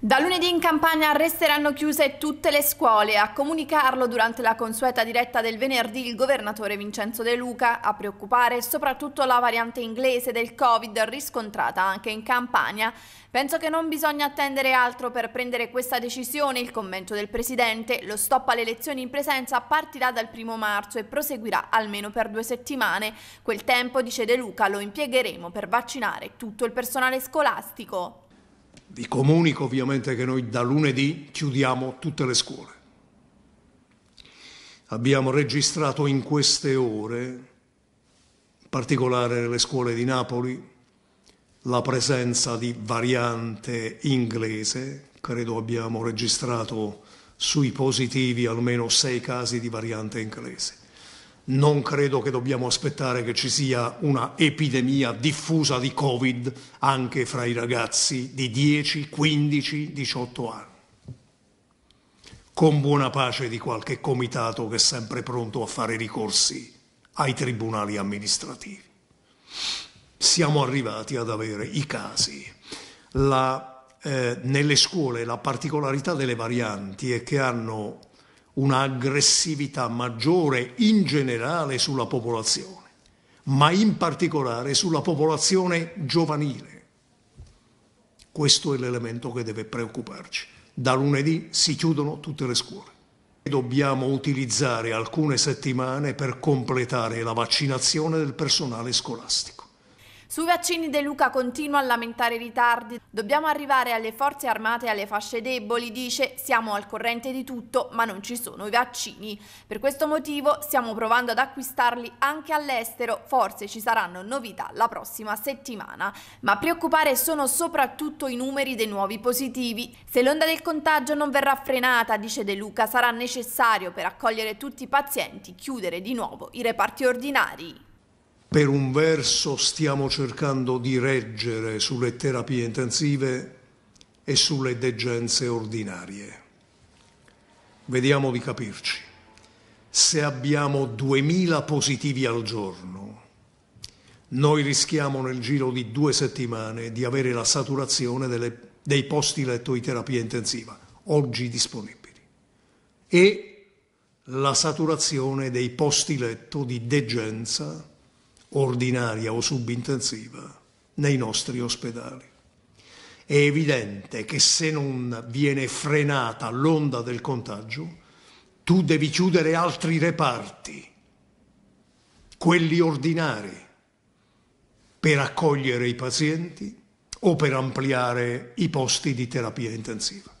Da lunedì in campagna resteranno chiuse tutte le scuole. A comunicarlo durante la consueta diretta del venerdì il governatore Vincenzo De Luca, a preoccupare soprattutto la variante inglese del Covid riscontrata anche in campagna. Penso che non bisogna attendere altro per prendere questa decisione. Il commento del Presidente, lo stop alle elezioni in presenza partirà dal primo marzo e proseguirà almeno per due settimane. Quel tempo, dice De Luca, lo impiegheremo per vaccinare tutto il personale scolastico. Vi comunico ovviamente che noi da lunedì chiudiamo tutte le scuole. Abbiamo registrato in queste ore, in particolare nelle scuole di Napoli, la presenza di variante inglese, credo abbiamo registrato sui positivi almeno sei casi di variante inglese non credo che dobbiamo aspettare che ci sia una epidemia diffusa di Covid anche fra i ragazzi di 10, 15, 18 anni. Con buona pace di qualche comitato che è sempre pronto a fare ricorsi ai tribunali amministrativi. Siamo arrivati ad avere i casi. La, eh, nelle scuole la particolarità delle varianti è che hanno un'aggressività maggiore in generale sulla popolazione, ma in particolare sulla popolazione giovanile. Questo è l'elemento che deve preoccuparci. Da lunedì si chiudono tutte le scuole. Dobbiamo utilizzare alcune settimane per completare la vaccinazione del personale scolastico. Sui vaccini De Luca continua a lamentare ritardi. Dobbiamo arrivare alle forze armate e alle fasce deboli, dice. Siamo al corrente di tutto, ma non ci sono i vaccini. Per questo motivo stiamo provando ad acquistarli anche all'estero. Forse ci saranno novità la prossima settimana. Ma a preoccupare sono soprattutto i numeri dei nuovi positivi. Se l'onda del contagio non verrà frenata, dice De Luca, sarà necessario per accogliere tutti i pazienti chiudere di nuovo i reparti ordinari. Per un verso stiamo cercando di reggere sulle terapie intensive e sulle degenze ordinarie. Vediamo di capirci. Se abbiamo 2000 positivi al giorno, noi rischiamo nel giro di due settimane di avere la saturazione delle, dei posti letto di terapia intensiva, oggi disponibili, e la saturazione dei posti letto di degenza ordinaria o subintensiva nei nostri ospedali. È evidente che se non viene frenata l'onda del contagio, tu devi chiudere altri reparti, quelli ordinari, per accogliere i pazienti o per ampliare i posti di terapia intensiva.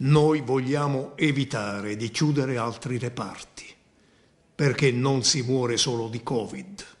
Noi vogliamo evitare di chiudere altri reparti perché non si muore solo di Covid.